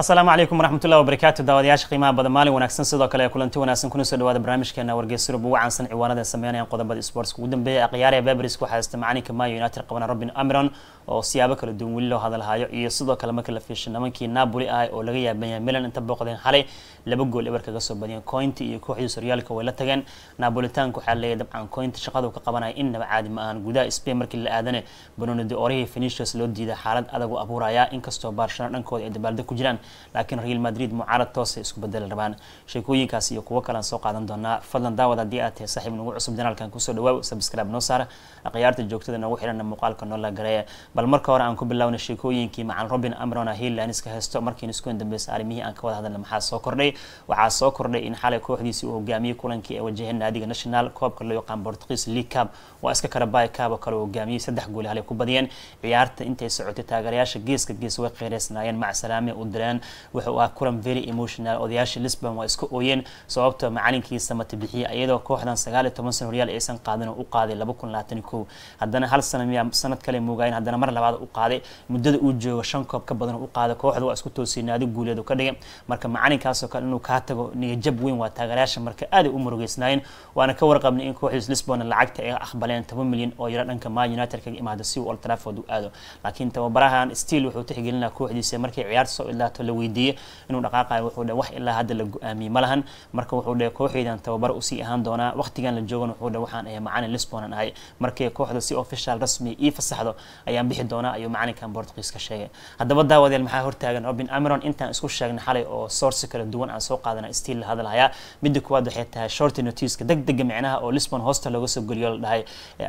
asalaamu calaykum waraxmatullahi wabarakaatu daawadayaasha qiimaha badan maalin wanaagsan sidoo kale kulanti wanaagsan kuna soo dhawaada barnaamijkeena wargeysurub ugu caansan ciwaanada sameynayaan qodobada sportska ugu dambeeya ciyaaraha babris waxaa macalinka mayo united qaban robin amiron oo siyaabo kala duwan weli loo hadalhayo iyo sidoo kale marka la fiisha nimankii naboli ah oo laga yaabanyahay milan inta booqdeen xalay laba gool eber kaga soo badiyeen cointi iyo kooxdii soryaalka way la tageen napolitanka waxaa leeyahay dabcan cointi shaqadu ka qabanaya innaba caadi ma ahan gudaha spain markii la aadane banonidi orihii finishers loo diida xaalad adag u abuuraya inkastoo barcelona dhankooda ay dabaalda ku jiraan laakiin real madrid mucaarad toosay isku bedeli rabaan sheekooyinkaas iyo kuwo kalean soo qaadan doonaa fadlan daawad haddii aad tahay saaxiib nagu cusub janaalkan kusoo dhawaaw sabscribe noo saara akhyaarta joogtada noogu xihan muuqaalka noola gareeya bal marka hore aan ku bilaawna sheekooyinkii macan robin amrona ah, hill iska haysto markiin iskuin dambeysay arrimihii aan ka wada hadalna maxaa soo kordhay waxaa soo kordhay in xalay kooxdiisii uu hogaamiyey kulankii ee wajaheen naadiga national koobka loo yaqaan bortugiis league cab waa iska karabay cab oo kale uu hogaamiyey saddex gooli halay ku badiyeen ciyaarta intay socotay taageerayaasha geeska gees way qeyraysnaayeen macsalaame u direen Lisbon wuxuu ahaa kulan very emotional odayaashii Lisbon waa iska ooyeen sababta macalinkiisa mata bixiyay iyadoo kooxdan sagaal iyo toban sano horyaal aysan qaadin oo u qaaday laba kun labaatan iyo kow haddana hal sano miyaa sanad kale moogaayeen haddana mar labaad u qaaday muddada uu joogo shan koob ka badan u qaaday kooxda waa isku toosinaadi guuleed ka dhigay marka macalinkaasoo kale inuu kaa tago niyajab weyn waa taageerayaasha marka aad u murugeysnaayeen waana ka warqabnay in kooxdiis Lisbon lacagta ay aqbaleen toban milyan oo yara dhanka Man United kaga imaada si uu Old Trafford u aado laakiin tababarahan still wuxuu tixgelinayaa kooxdiisa markay ciyaarta soo ilaato la weydiiyey inuu dhaqaaqayo wuxuu dhe wax ilaa hadda la go-aamiyey ma lahan marka wuxuu dhe kooxaydan tababar usii ahaan doonaa waqtigan la joogan wuxuu dhe waxaan ahay macalin lisbonan ahay markay kooxda si official rasmi ii fasaxdo ayaan bixi doonaa ayuu macalinkan bortugiiska sheegay haddaba daawadeel maxaa hortaagan robin ameron intaan isku sheegnay xalay oo source kala duwan aan soo qaadanay stiil la hadalhayaa midda koowaad waxay tahay shorty notice-ka degdega micnaha oo lisbon hoosta looga soo geliyo la dhahay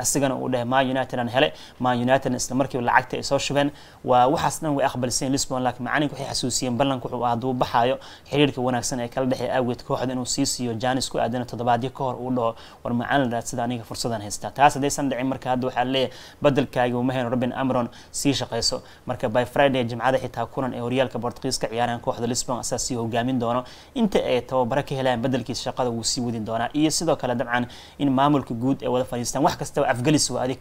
asigana uu dhahay man united aan helay man united isla markiiba lacagta ay soo shubeen waa waxaas dhan way aqbaliseen lisbon laakiin macalinka waxay xasuusiyeen siiyeen ballanka wuxuu ahaa duu xiriirka wanaagsan ee kala dhexeeya awgeed kooxda inuu sii siiyo jaanis ku aadana toddobaadyo ka hor uu dhaho war macalin raad sida aniga fursadan haystaa taas haddaysan dhicin marka hadda waxaa leeyahay badelkaaga umaheen robin amron sii shaqayso marka by friday jimcada xitaa kulan ee horyaalka bortqiis ka ciyaaraan kooxda lisbon asaa sii hogaamin doono inta ay tababaro ka helayaan badelkiisa shaqada wuu sii wadin doonaa iyo sidoo kale dabcan in maamulka guud ay wada fadhiistaan wax kastaba afgalis waa adig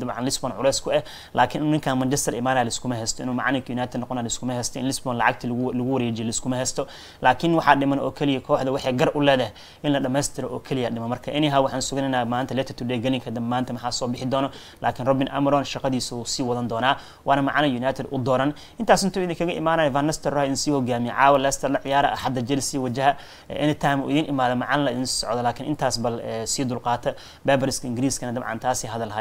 dabcan lisbon culeys ku ah laakiin ninkan manchester imaanaa liskuma haysto inuu macalinka united noqonaa liskuma haysto in lisbon lacagta lagu wareejiyo liskuma haysto laakiin waxaa dhiman oo keliya kooxda waxay gar u leedahay in la dhammaystira oo keliya dhiman marka anyhow waxaan suganayna maanta letter today ganinka dambe maanta maxaa soo bixi doono laakiin robin amaron shaqadiisa uu sii wadan doonaa waana macana united u dooran intaas intuu idin imaanaya van nistelrooy in hogaamiya caawa leicester la ciyaara axadda chelsea wajaha eh, anytime uu idin imaada macan la idin socda laakiin intaas bal eh, sii dulqaata beberiska ingiriiskana dabcan taasi hadal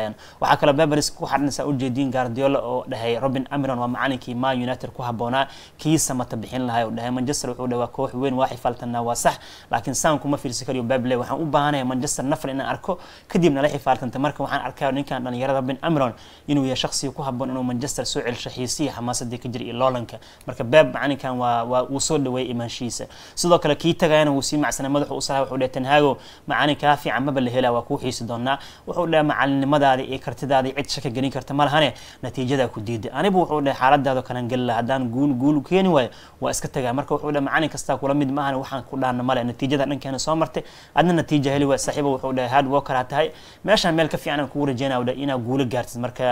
waxaa kaloo beberiska ku xarinaysaa ujeediin guardiola oo dhahay robin amaron waa macalinkii ma united ku haboonaa kii warkiisa ma tabixin lahay oo dhahay Manchester wuxuu dhawaa koox weyn waa xifaaltana waa sax laakiin saan kuma fiirsi kariyo Babley waxaan u baahanahay Manchester nafar inaan arko kadibna la xifaaltanta marka waxaan arkaa ninkan dhalinyarada Ben Amron inuu yahay shakhsi ku habboon inuu Manchester soo celsho xiisiya xamaasadii ka jira iyo loolanka marka Bab macalinkan waa waa uu soo dhaweeyay imaanshiisa sidoo kale kii tagayana wuu sii macsana madaxu u salaha wuxuu dhahay Tanhago macalinka fiican maba la helaa waa ku xiisi doonaa wuxuu dhahay macalinimadaada iyo kartidaada cid shaka gelin karta ma lahane natiijada ku diiday anigu wuxuu dhahay xaaladaada kanan gal hadaan guul guul keeni waayo waa iska tagaa marka wuxuu dhahay macalin kastaa kula mid maahan waxaan ku dhaana male natiijada dhankeena soo martay adna natiija heli waa saaxiiba wuxuu dhahay hard worker ha tahay meeshaan meel ka fiican aan kugu rajeynaya dhahay inaad guulo gaartid marka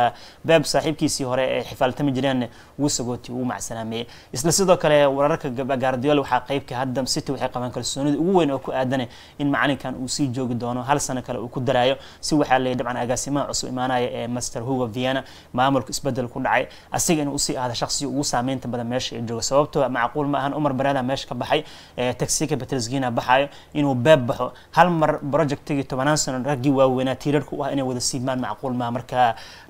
beeb saaxiibkiisii hore ee xifaaltami jireen wuu sagooti wuu macsanaameeyey isla sidoo kale wararka gaardiool waxaa qaybka hadda city waxay qabaan kalsoonida ugu weyn oo ku aadane in macalinkan uu sii joogi doono hal sano kale uu ku daraayo si waxaa leeyahy dabcan agaasimaha cusub imaanaya ee master hugo vienna maamulka isbedel ku dhacay asiga inuu usii aada shakhsiga ugu saameynta badan meesha ay joog bedelo sababtoo macquul ma ahan umar baraada meesha ka baxay taxika petrosgina baxayo inuu beeb baxo hal mar projectigii tobanaan sano raggii waaweynaa tiirarku u ah inay wada siibmaan macquul maaha marka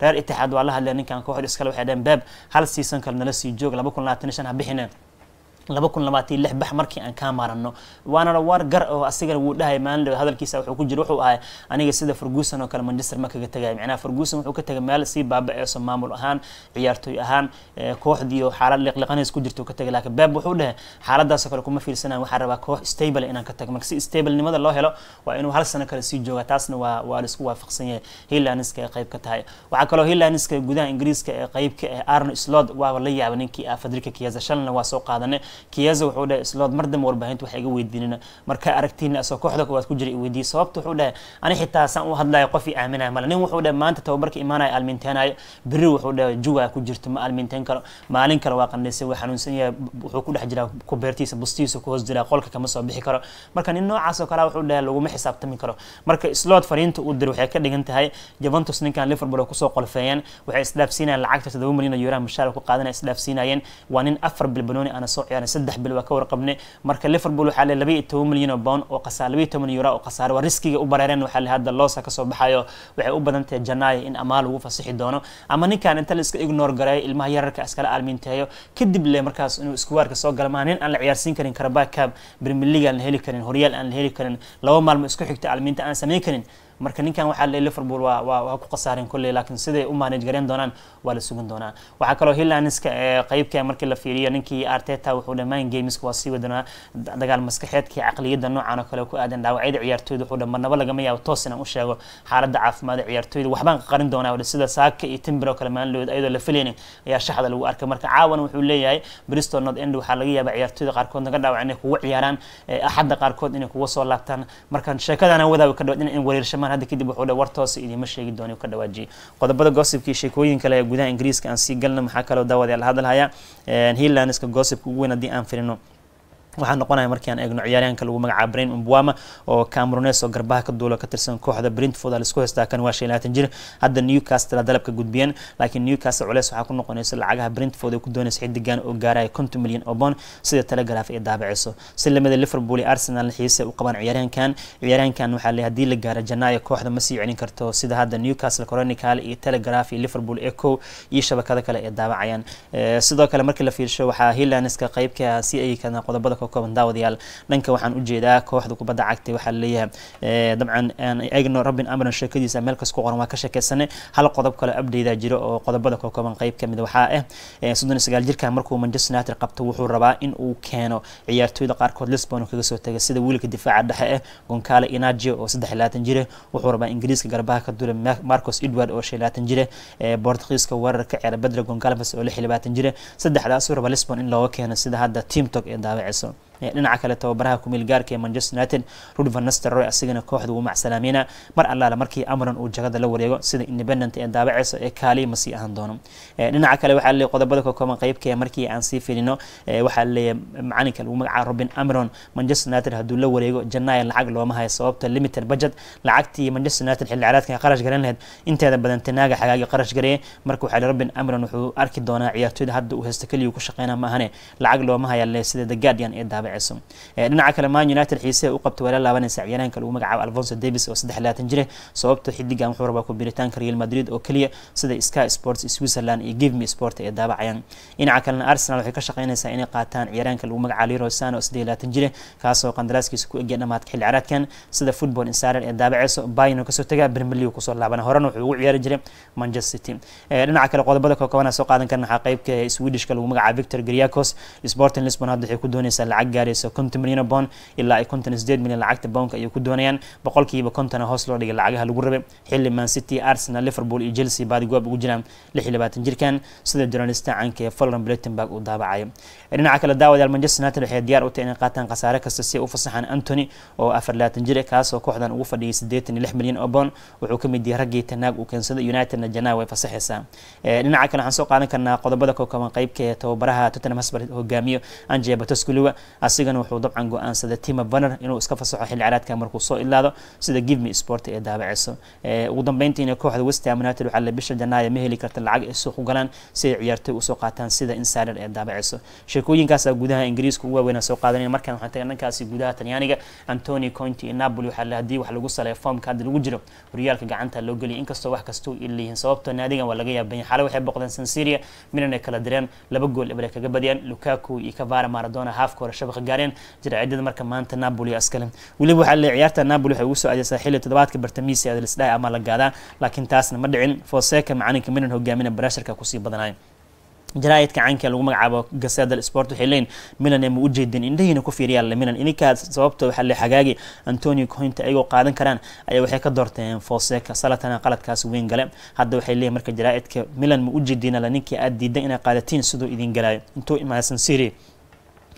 reer itixaad waa la hadlaya ninkan kooxda iskale waxay dhaheen beeb hal season kale nala sii joog laba kun labaatan shan ha bixineen laba kun labaatan lix bax markii aan kaa maarano waana dhawaar gar oo asigana wuu dhahay maalin hadalkiisa wuxuu ku jira wuxuu ahay aniga sida Ferguson oo kale Manchester ma kaga tagay macnaha Ferguson wuxuu ka tagay meel si baabaceeso maamul ahaan ciyaartoy ahaan kooxdii oo xaalad liqliqanays ku jirto ka tagay laakiin Pep wuxuu dhahay xaaladaas kale kuma fiirsanaan waxaan rabaa koox stable inaan ka tago marka si stable nimada loo helo waa inuu hal sano kale sii jooga taasna waa waa isku waafaqsan yahay Hilaniska ee qayb ka tahay waxa kale oo gudaha Ingiriiska ee qayb ka ah Arne Slot waa la yaabay ninkii Federico Chiesa shalna waa soo qaadanay kiyaza wuxuu dhahay islood mar dambe warbaahinta wax iga weydiinina markaa aragtiina asoo kooxda koowaad ku jira iweydiiyey sababta wuxuu dhahay ani xitaa saan u hadlayo qof i aaminaya male nin wuxuu dhahay maanta tababarka imaanaya aalminteenayo berri wuxuu dhahay juwa ku jirto ma aalminteen karo maalin kale waa qandhaysay waa xanuunsan yahay wuxuu ku dhex jiraa kubeertiisa bustiisa ku hoos jiraa qolka kama soo bixi karo marka nin noocaas oo kalea wuxuu dhahay laguma xisaabtami karo marka islood fariinta uu diro waxay ka dhigan tahay juventus ninkan liverpool kusoo qolfeeyeen waxay isdhaafsiinayaan lacagta todoba milyan oo yuuraha mushaar ku qaadanaya isdhaafsiinayeen waa nin afar bilbanooni aana soo ciyaaran saddex bil waa ka warqabnay marka liverpool waxaa leh labayo toban milyan oo pound oo khasaar labayo toban euro oo khasaare waa riskiga u bareereen waxaa leh hadda loosa kasoo baxayo waxay u badan tahay janaayo in amaa lagu fasixi doono ama ninkaan inta la iska ignoor gareeyo ilmaha yararka iskala aalmiinteeyo kadib leh markaas inuu iskuwaarka soo gala maaha nin aan la ciyaarsiin karin karabaa cab premier league aan la heli karin horyaal aan la heli karin laba maalmo isku xigta aalmiinta aan samayn karin marka ninkan waxaa le liverpool waa waa ku khasaareen kolley laakiin siday u manage gareen doonaan waa la sugan doonaa waxaa kaloo hilaniska ee qeybka markii la fiiriyo ninkii arteta wuxuu dhammaan gameska waa sii wadonaa dagaal maskaxeedkii caqliyadda noocan oo kale ku aadan dhaawacyada ciyaartooyda wuxuu dhammarnaba lagama yaabo toos inaan u sheego xaaladda caafimaadda ciyaartooyda waxbaan qarin doonaa sida saaka iyo timbir oo kale maalilood ayadoo la filaynin ayaa shaxda lagu arkay marka caawan wuxuu leeyahay bristol north end waxaa laga yaabaa ciyaartooyda qaarkood naga dhaawac inay kugu ciyaaraan axadda qaarkood inay kuga soo laabtaan marka sheekadana wadaawi ka dhawaad in wareershama dhammaan hadda kadib wuxuu dhe wartoosa idiima sheegi dooni ka dhawaajiyay qodobada gossibka iyo sheekooyin kale ee gudaha ingiriiska aan sii galna maxaa kaloo daawadayaal hadalhaya hilanska gossibka ugu weyn haddii aan firino waxaa noqonaya markii aan eegno ciyaaryaanka lagu magacaabo Brian Mbwama oo Cameroonese oo garbaha ka duula ka tirsan kooxda Brentford oo la isku haystaa kan waa 25 jir hadda Newcastle dalabka gudbiyeen laakiin Newcastle culeys waxaa ku noqonaysa lacagaha Brentford ay ku doonaysa xidigan oo gaaraya 50 milyan oo bond sida telegraph ay daabiciso si lamida Liverpool iyo Arsenal xiise u qabaan ciyaaryaankan ciyaaryaankan waxaa la hadii la gaaro Janaayo kooxda ma sii celin karto sida hadda Newcastle Chronicle iyo Telegraph iyo Liverpool Echo iyo shabakada kale ay daabacayaan sidoo kale markii la fiirsho waxaa Hillanes ka qayb ka ah si ay kana qodobada ka kooban daawadayaal dhanka waxaan ujeedaa kooxda kubadda cagta waxaa laleeyahay eh, dabcan egno robin amran sheekadiisa meel kas ku qoran waa ka sheekeysanay hal qodob kale abdeydaa jira oo qodobada ka qeyb kamid ah waxaa ah eh, eh, soddon sagaal jirka markuu manchester united qabto wuxuu rabaa in uu keeno ciyaartooyda qaarkood lisbon kaga soo tagay sida wiilka difaaca dhexe ah goncale inagio oo saddex labaatan jira wuxuu rabaa ingiriiska garbaha ka dula marcos edward oo shan iyo labaatan jira bortugiiska weerarka ceerbedre goncalves oo lix labaatan jira saddexdaasuu rabaa lisbon in looga keeno sida hadda team tok ee daawaceysa 있어. dhinaca kale tababaraha kumeelgaarka ee manchester united rud vanester roy asigana kooxda wuu macsalaameyna mar allaale markii amran uu jagada la wareego sida independent ee daabaceysa ee kaaliya ma ahaan doono dhinaca kale waxaa leeyahay qodobada ka kooban qeybka markii aan sii filino waxaa leeyahay macalinka lagu magacaaba robin amron manchester united hadduu la wareego janaayo lacag looma hayo sababta limited budget lacagtii manchester united xilli ciyaareedkan qarash garan lahayd inteeda badan tanaaga xagaagi qarash gareye marka waxaa leeyahay robin amron wuxuu arki doonaa ciyaartooyda hadda uu haysto keliya ku shaqeyna ma ahane lacag looma hayaa le sida the guardian ee daabaceysa taabicisay dhinaca kale man united xiise ay u qabtay walaa laabanan sacyaanka lagu magacaabo alfonso davis oo saddex laatan jire sababta xiddigan wuxuu rabaa kubiritaanka real madrid oo keliya sida sky sports switzerland iyo give me sport ay daabacayaan dhinaca kalena arsenal waxay ka shaqaynaysaa inay qaataan ciyaaraanka lagu magacaabo leroy sane oo saddex laatan jire kaasoo qandaraaskiisa ku egya dhammaadka xilli caraadkan sida football insider ee daabacayso bayno kasoo tagaa premier league kusoo laabana horena wuxuu ugu ciyaari jiray manchester city dhinaca kale qodobada kookabana soo qaadan karna waxaa qaybka swedishka lagu magacaabo victor griakos sporting lisbon hadda waxay ku doonaysaa lacag gaarayso konton milyan oo bond ilaa ay konton sideed milyan lacagta boundka ayay ku doonayaan boqolkiiba kontona hoos loo dhigay lacagaha lagu rabay xilli man city arsenal liverpool iyo chelsea baadigoob ugu jiraan lix iyo labaatan jirkan sida journalista caanka ee fulham blattenburg uu daabacay dhinaca kale daawadayaal manchester united waxay diyaar u tahay inay qaataan khasaare kasta si ay u fasaxaan antony oo afar labaatan jir kaasoo kooxdan ugu fadhiyay sideetan iyo lix milyan oo bond wuxuu ka mid yahay raggii tanaag uu keensaday unitedna janaaw ay fasaxaysaa dhinaca kale waxaan soo qaadan karnaa qodobada kookaban qaybka ee tababaraha tottenham hotspur hogaamiyo ange batoskuliwa asigana wuxuu dabcan go-aansaday tima banner inuu iska fasaxo xilli caraadka markuu soo ilaado sida givme sport ee daabaceyso ugu dambeyntiina kooxda westham united waxaa la bisha janaaya ma heli karta lacag ay suuq galaan si ay ciyaartoy usoo qaataan sida insider ee daabaceyso sheekooyinkaasaa gudaha ingiriiska ugu waaweynaa soo qaadanaya markan waxaan tagay dhankaasi gudaha talyaaniga antoni conti iyo napoli waxaa haddii wax lagu saleeya foomka hadda lagu jiro horyaalka gacanta loo geliya inkastoo wax kastoo illeeyihiin sababtoo naadigan waa laga yaabanya xale waxay boqdeen sansiria milan ay kala direen laba gool eber ay kaga badiyeen lukaku iyo kavara maradona haafka hore shabaq dhaqdhaqaaqa gaareen jircidada marka maanta napoli askale weliba waxaa le ciyaarta napoli waxay ugu soo adeesaa xilli toddobaadka bartamiisi adlisdhaay ama la gaadaa laakiin taasna ma dhicin foseca macalinka milan hogaamina barasharka kusii badanaay jaraa'idka caynka lagu magacaabo gaseda sport waxay leeyihin milan ee ma u jeedin indhahiina ku fiiriyaan milan ininkaa sababta waxaa le xagaagi antonio cointa ayagoo qaadan karaan ayaa waxay ka doorteen foseca salatana qaladkaas weyn gale hadda waxay leeyihin marka jaraa'idka milan ma u jeedinala ninkii aad diidan inaad qaadatiin siduu idin galaayo intuu imaasan siri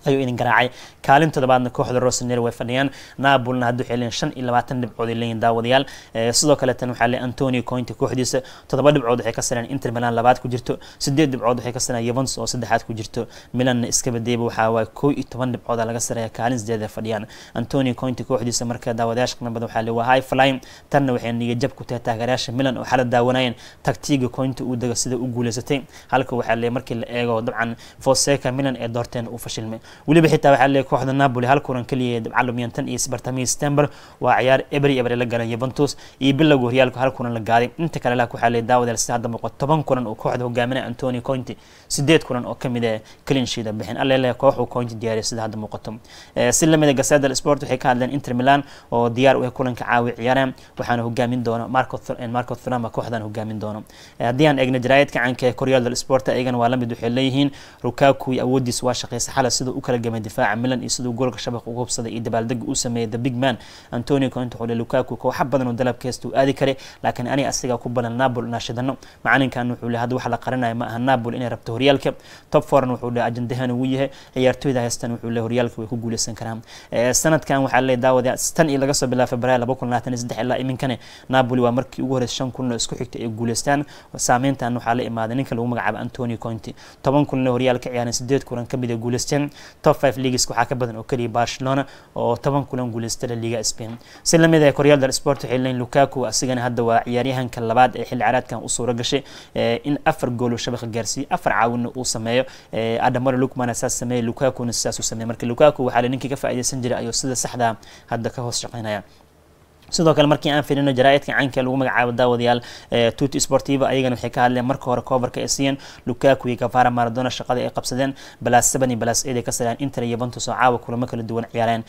ayuu idin garaacay kaalin toddobaadna kooxda rosener way fadhiyaan naapolna haduu xeliyeen shan iyo labaatan dhibcood ay leeyihin daawadayaal eh, sidoo kaleetana waxaa leey antonio cointi kooxdiisa toddoba dhibcood waxay ka sareen inter milan labaad ku jirto siddeed dhibcood waxay ka sareen yevans oo saddexaad ku jirto milanna iska badayba waxaa waaye koo iyo toban dhibcooda laga saraya kaalin sideed ay fadhiyaan antonio cointi kooxdiisa marka daawadayaasha kana badan waxaa leey waa high flying tanna waxay niyad ku tahay taageerayaasha milan oo xala daawanayeen tagtiiga cointi uu daga sida u guulaysatay halka waxaa leey markii la eego dabcan foseca milan ee doorteen uu fashilmay weliba xitaa waxaa leeyahay kooxda napoli hal kulan kaliya macalumyan tan iyo bartamii september waa ciyaar eber iyo la galay yuventus iyo bilowgu horyaalku hal kulan la gaaday inta kale laha waxaa leeyahay daawadeel sida hadda muuqo toban kulan oo kooxda hogaaminaya antoni conte sideed kulan oo kamid ah kalinshiida bixin aleeleeya kooxu conte diyaariya sida hadda muuqato eh, si lamid a ah sport waxay ka hadleen inter milan oo diyaar u ah kulanka caawi ciyaaraan waxaana hogaamin doona marco eh, marco kooxdan hogaamin doono eh, haddii aan eegna jaraayadka canka ee sport ayagana waa lamid waxay leeyihiin rukaku iyo awoodiis waa shaqeysa xala siduu u kala gamay difaaca milan iyo siduu goolka shabaq uga hubsaday iyo dabaaldega uu sameeyey the big man antonio conte xule lukaku kooxa badan oo dalabkeesta u aadi karay laakiin ani asigaa ku balan napol inaa shidano macalinkan wuxuu lehay hadda wax la qarinaya ma aha napol inay rabto horyaalka top foran wuxuu lehay ajandahan uu yahay ciyaartooyda haystan wuxuu lehay horyaalka way ku guuleysan karaan eh, sanadkan waxaa leeyahay daawada tan iyo laga soo bilaabo februaayo laba kun labaatan iyo saddex ilaa iminkane napoli waa markii ugu horreysay shan kun oo isku xigta ay guuleystaan saameyntan waxaa la imaaday ninka lagu magacaabo antonio conte toban kunle horyaalka ciyaareen sideed kulan ka ay guuleysteen top five liigis waxaa ka badan oo keliya barcelona oo toban kulan guuleystala liiga spain si lamid ee ah koryaal sport waxay leeyiin lukaku asigana hadda waa ciyaaryahanka labaad ee xilli caraadkan u suura gashay eh, in afar gool uu shabaqa gaarsiiye afar caawinna uu sameeyo eh, adamaro lukmana saas sameeye lukakuna sidaasuu sameeye marka lukaku waxaa la ninkii ka faa'iideysan jiray ayuu sida saxda hadda ka hoos shaqeynaya sidoo kale markii aan fiirino jaraa'idka caynka lagu magacaabo daawadayaal tuuti sportiva ayagana waxay ka hadleen marka hore koobarka ay siiyeen lukaku iyo gavara maradona shaqada ay qabsadeen balas seven iyo balas eight ay ka saleen inter iyo ventus oo caawa kulamo kala duwan ciyaareen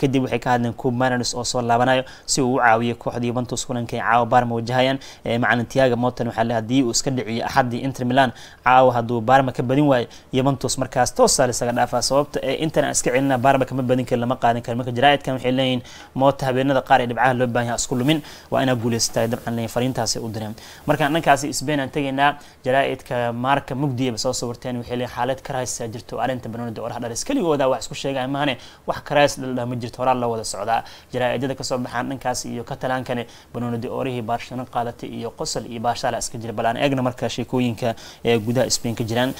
kadib waxay ka hadleen cub mariners oo soo laabanayo si uu u caawiyo kooxda yuventus kulanka ay caawa barma wajahayaan macalin tiaga motan waxaa le haddii uu iska dhiciyo axaddii inter milan caawa hadduu barma ka badin waayo yuventus markaas toosaa lisaga dhaafaa sababta interna iska celina barma kama badin kari lama qaadan karo marka jaraa'idkan waxay leeyihiin moota habeenada qaar ee dhibcaha loo loo baahan yahay isku lumin waa inaa guuleysata dabcan leeyahay fariintaasi u direen marka annankaasi Spain aan tagaynaa jaraa'idka marka mugdiyaba soo sawirteen waxay leeyahay xaalad karaas jirto arrinta banoonida oraha dharis keligooda wax isku sheegay maane wax karaas dhalada ma jirto horaa la wada socdaa jaraa'idada kasoo baxaan dhankaas iyo katalaankane banoonida orihii baarshana qaadatay iyo qosol iyo baashaala iska jira bal aan eegna marka sheekooyinka ee gudaha Spain ka jiraan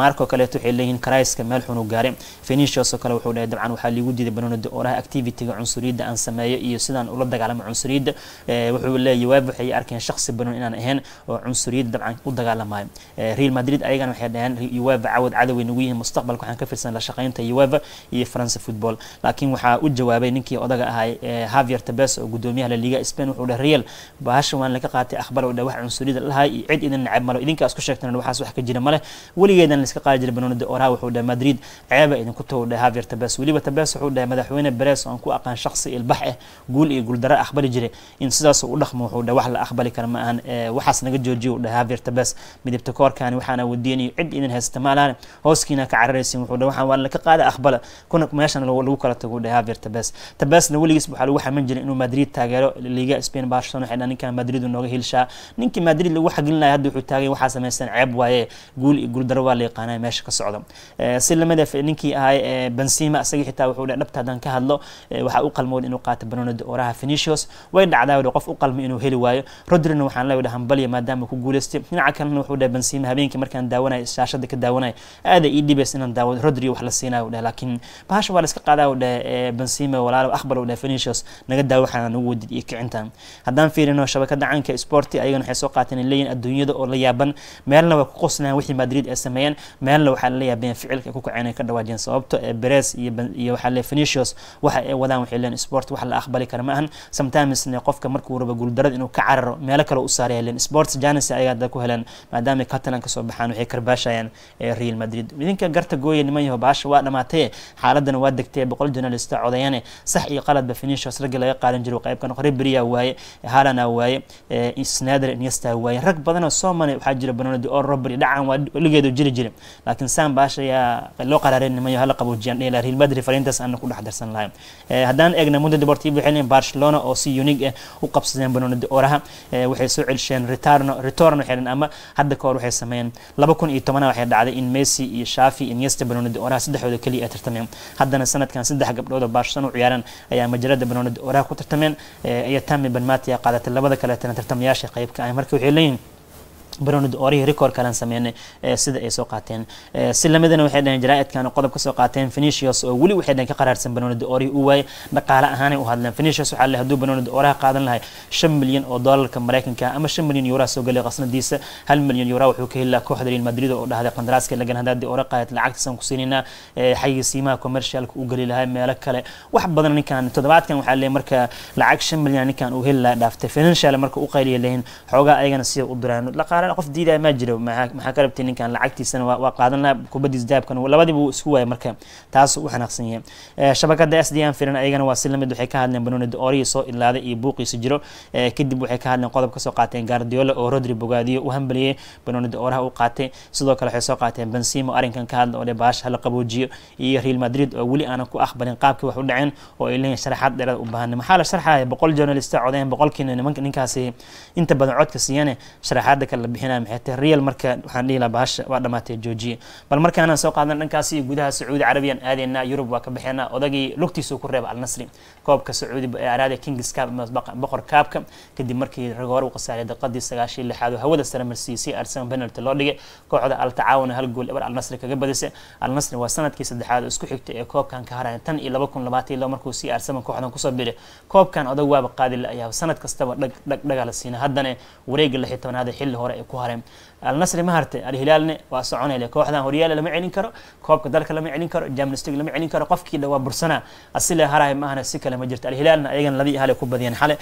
marko kaleeto waxay leeyihiin karaaska meel xun u gaaray Vinicius oo kale wuxuu leeyahay dabcan waxaa liigu diiday banoonida oraha activity-ga cunsuriyadda aan sameeyo iyo sidaan ula dagaal dagaalama cunsuriyadda eh, wuxuu leeyahy web waxay arkeen shaksi banon inaan ahayn oo cunsuriyadda dabcan u dagaalamayo eh, real madrid ayagana waxay dhaheen uweb cawad cadoway nagu yihiin mustaqbalka waxaan ka fiirsan la shaqaynta uweb iyo faransa football laakiin waxaa u jawaabay ninkii odaga ahay havier eh, tabes oo gudoomiyaha laliga spain wuxuu dhah real bahasha waan laga qaatay aqbal oo dha wax cunsuriyadda lahay iyo cid idin necab malo idinkaas ku sheegtan waxaas wax ka jira male weligeedan laiska qaadi jiray banonida oraha wuxuu dhahay madrid ceeba idinku tow dhahay havier tabes weliba tabes wuxuu dhahay madaxweyne beres oo ku aqaan shaksi ilbax eh guul iyo guuldara la aqbali jiray in sidaas u dhaqmo wuxuu dhe wax la aqbali kara ma ahan waxaas naga joojiya uu dhahaa virtabes midibta koorkaani waxaana wadiinayo cid inan haysta maalaane hooskiina ka cararaysin wuxuu dhe waxaan waa ka qaada aqbala kuna meeshan lagu kala tago dhahaa virtabes tabesna weligiis waxaa lagu xaman jiray inuu madrid taageero liga spain barcelona xidha ninkan madrid uu nooga hilshaa ninkii madrid lagu xagilin lahaa hadda wuxuu taagay waxaa samaysan ceeb waaye guul iyo guuldaro waa la yaqaanaa meesha ka socdo si lamid ah ninkii ahay benzima isaga xitaa wuxuu dhe dhabta haddaan ka hadlo waxaa u qalmood inuu qaato banoonada oraha finisha heshiis way dhacdaa uu qof u qalmay inuu heli waayo rodrina waxaan leeyahay hambaliya maadaama ku guuleystay dhinaca kalena wuxuu dhahay bansiima habeenkii markaan daawanay shaashada ka daawanay aada ii dhibays inaan daawado rodri wax la siinayo u dhahay laakiin bahasha waa la iska qaadaa u dhahay bansiima walaalo akhbar u dhahay finishers naga daa waxaan ugu wadid iyo kicintan haddaan fiirino shabakada caanka sporti ayagana waxay soo qaateen in leeyihin adduunyada oo la yaaban meelna waa ku qosnayaan wixii madrid ay sameeyeen meelna waxaa la yaabeen ficilka ku kaceen ay ka dhawaajeen sababto beres iyo waxaa le finishers waxa ay wadaan waxay leen sport wax la aqbali kara ma ahan sometimes ne qofka markuu warba guuldarada inuu ka cararo meelo kale u saaraya len sports janus ayaga hadda ku helaan maadaama catalan kasoo baxaan waxay karbaashayaan real madrid idinka garta gooya niman yaho baasha waa dhamaatee xaaladana waa degtee boqol journalista codayane sax iyo qaladba finishos ragga laga qaadan jiray qaybkan qore beriya waaye haalana waaye snader iniesta waaye rag badanoo soo manay waxaa jira banonadi oo robbery dhacan waa weligeedu jiri jiri laakiin sam baasha ayaa loo qaraaray niman yaho hala qaboojiyaan real madrid fariintaas aana ku dhex darsan lahay haddaan eegna mundo deportivo waxay barcelona oo si unig ah eh u qabsadeen banoonadi oraha eh, waxay soo celisheen retorno xidhan ama hadda kahor waxay sameeyeen laba kun iyo tobana ah waxay dhacday in messi iyo shafi inyesta banoonida oraha saddexdooda keliya ay tartameen haddana sanadkan saddex gabdhood oo baashsan u ciyaaraan ayaa majalada banoonadi oraha ku tartameen iyo eh, tami banmatia qaadatay labada kaleetana tartamayaasha qaybka ah marka waxay leeyihin barnud orihii record kalan sameynay eh, sida ay soo qaateen eh, si lamidana waxay dhaheen jaraa'idkan qodob ka qaateen Phoenicians oo wali waxay dhaheen ka qaraarsan barnud orihii uu waay dhaqaale ahaanay u hadleen Phoenicians waxa la haduu barnud oraha qaadan lahay 5 milyan oo doolarka Mareykanka ama 5 milyan euro soo galay qasnadiisa 1 milyan euro wuxuu ka helay kooxda Real Madrid oo dhahday qandaraaska lagan hadda ora qaad lacagtiisan ku siinayna eh, xayisiimaha commercialka u gali lahay meelo kale wax badan ninkan toddobaadkan waxa leeyahay marka lacag 5 milyan ninkan uu helay dhaaftay financial marka u qayliyeen xoogaa ayagana si u duraan dhaqaale qof diidaa ma jiro maxaa ka rabtay ninkan lacagtiisana waa qaadanaa kubadiis daabkan labadiiba wuu isku waaya marka taas u yahay eh, shabakada s d an firan ayagana waa si lamid waxay ka hadleen banooni dooriyi soo ilaaday iyo buuqiisa jiro eh, kadib waxay ka hadleen qodob ka qaateen gaardiola oo rodri bogaadiyo u hambaliyey banooni dooraha u qaatay sidoo kale waxay soo qaateen benzimo arrinkan ka hadla ole baasha hala qaboojiyo iyo real madrid oo weli aanan ku aqbalin qaabkii wax u dhaceen oo ay leeyihin sharaxaad dheerada u baahan maxaa la sharxaya boqol journalista codeen boqolkiina ninkaasi inta badan codka siiyane sharaxaada kale bixinaya maxay tahay real marka waxaan dhihi lahaa bahasha waa dhamaatay joojiye bal markaanaan soo qaadan dhankaasi gudaha sacuudi carabiyan aadaynaa yurub waa ka baxeenaa odagii lugtiisuu ku reeba alnasri koobka sacuudi araada kings cup boqor kaabka kadib markii ragoor u khasaaray daqiiqadii sagaashii lixaad oo hawada sare marsiisay arsenal penalty loo dhigay kooxda al tacaawun hal gool ebar alnasri kaga badisa alnasri waa sanadkii saddexaad oo isku xigtay ee koobkan ka haray tan iyo laba kun labaatan iyo markuu sii arsaman kooxdan kusoo biray koobkan odag waaba qaadi la ayaa sanad kastaba dhag dhag dhagaa haddana wareega lix tobanaad ee xilli hore ee ku hareen alnasri ma harte alhilaalne waa soconayl kooxdan horyaala lama celin karo koobka dalka lama celin karo champions lama celin karo qofkii waa bursanaa asile harahay ma si kale ma jirto alhilaalna ayagana labadii hale ku badiyeen xale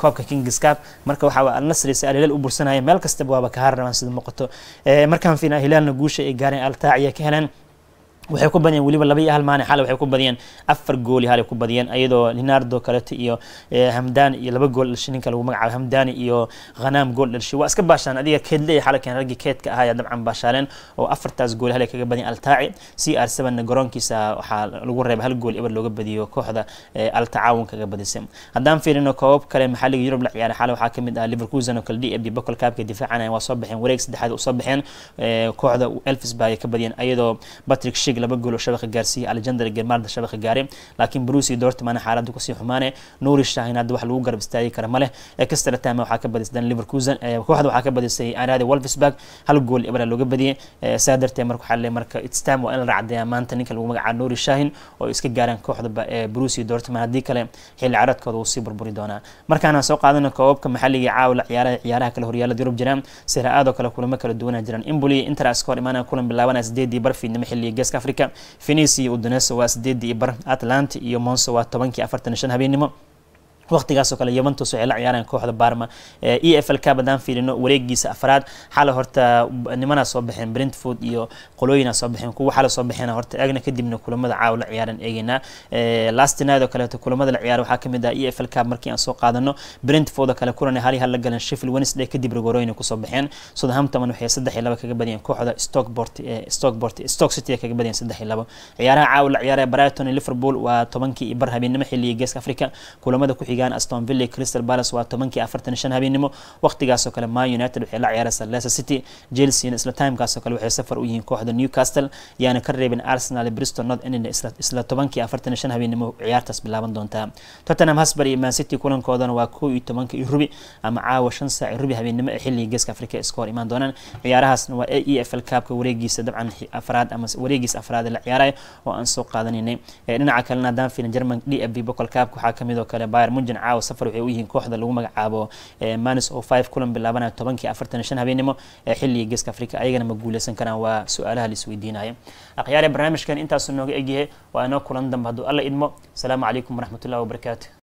koobka kings cup marka waxaa waa alnasri si alhilaal u bursanaya meel kastaba waaba ka harramaan sida muuqato markaan fiina alhilaalna guusha ay gaareen altaaciya ka heleen waxay ku badiyeen weliba laba iyo hal maalin xale waxay ku badiyeen afar gooli hal ku badiyeen iyadoo linardo kaleto iyo eh, hamdani iyo laba gool dhalishay ninka lagu magacaabo hamdani iyo khanaam gool dhalishay waa iska baashaaleen adiga keedley xalkan raggii keedka ahaaya dabcan baashaaleen oo afartaas gooli hal kaga badiyeen altaaci c r sevenna garoonkiisa waxaa lagu reeba hal gool eber looga badiyo kooxda eh, altacaawun kaga badisay haddaan fiirino koobab kale maxaliga yurub la ciyaaray xale waxaa kamid ah liverkusen oo kale d f d bokol kaabka difaacanaya waa soo baxeen wareeg saddexaad usoo baxeen eh, kooxda elvis ay ka badiyeen iyadoo patrick shig celtic laba gool oo shabakha gaarsiiyey alexander germard shabakha gaare laakiin brusi dortman xaaladdu kusii xumaane norwich ahina hadda wax lagu garab istaagi kara ma leh extra time waxaa ka badisay dan liverkusen kooxda waxaa ka badisay araade wolfsburg hal gool ibra looga badiyay saa darteed marka waxaa leeyahay marka it's time waa in la raacdeeyaa maanta ninka lagu magacaabo norwich ahin oo iska gaaraan kooxda brusi dortman haddii kale xilli caradkooda wuu sii burburi doonaa markaan aan soo qaadana koobabka maxalliga caawa la ciyaaraha ciyaaraha kale horyaalada yurub jiraan sira aadoo kale kulamo kala duwanaa jiraan imboli intaras ka hor imaanaya kulan bilaabanaya sideedii bar fiidnimo xilliga geeska africa fenisi udnes waa sideedii bar atlant iyo monso waa tobankii afartan shan habeenimo waqtigaasoo kale yabantus waxay la ciyaarayaan kooxda barma e f l cab haddaan fiirino wareegiisa afraad xala horta nimanaa soo baxeen brentford iyo qolooyinaa soo baxeen kuwa xala soo baxeen horta eegna kadibna kulamada caawa la ciyaaran eegaynaa lastinaad oo kaleeto kulamada la ciyaara waxaa kamid ah e f l cab markii aan soo qaadano brentford oo kale kulan hal hal la galan sheffield wednesday kadib rigorooyina kusoo baxeen southampton waxay saddex iyo laba kaga badiyeen kooxda stockport stockport stock city kaga badiyeen saddex iyo labo ciyaaraha caawa la ciyaaraya brighton iyo liverpool waa tobankii iyo bar habeenimo xilliga geeska africa kulamada ku xidhigaan aston ville crystal palace waa tobankii afartan shan habeenimo waqtigaasoo kale ma united waxay la ciyaaraysaa leicester city chelsea isla timekaasoo kale waxay safar u yihiin kooxda newcastle yaana ka reebin arsenal bristol north endin isla tobankii afartan shan habeenimo ciyaartaas bilaaban doontaa tottenham husbar iyo man city kulankoodana waa kow iyo tobanka iyo rubi ama caawa shan saac iyo rubi habeenimo ee xilliga geeska afrika iska hor imaan doonaan ciyaarahaasna waa e f l kaabka wareegiisa dabcan afraad ama wareegiisa afraad la ciyaarayo oo aan soo qaadanaynay dhinaca kalena danfina german d f b bokol kaabka waxaa kamid oo kale bayr جن عاو سفر ويهين كوحدة لغو مغا عابو مانس او فايف كولن بلابانا طبان كي افرتان شن هبين نمو حلي جيس كافريكا ايغان مقولة سن كانا وسؤالها لسوي دينا اقيار برنامج كان انتا سنوغي ايجيه وانو كولن دم بهدو الله ادمو السلام عليكم ورحمة الله وبركاته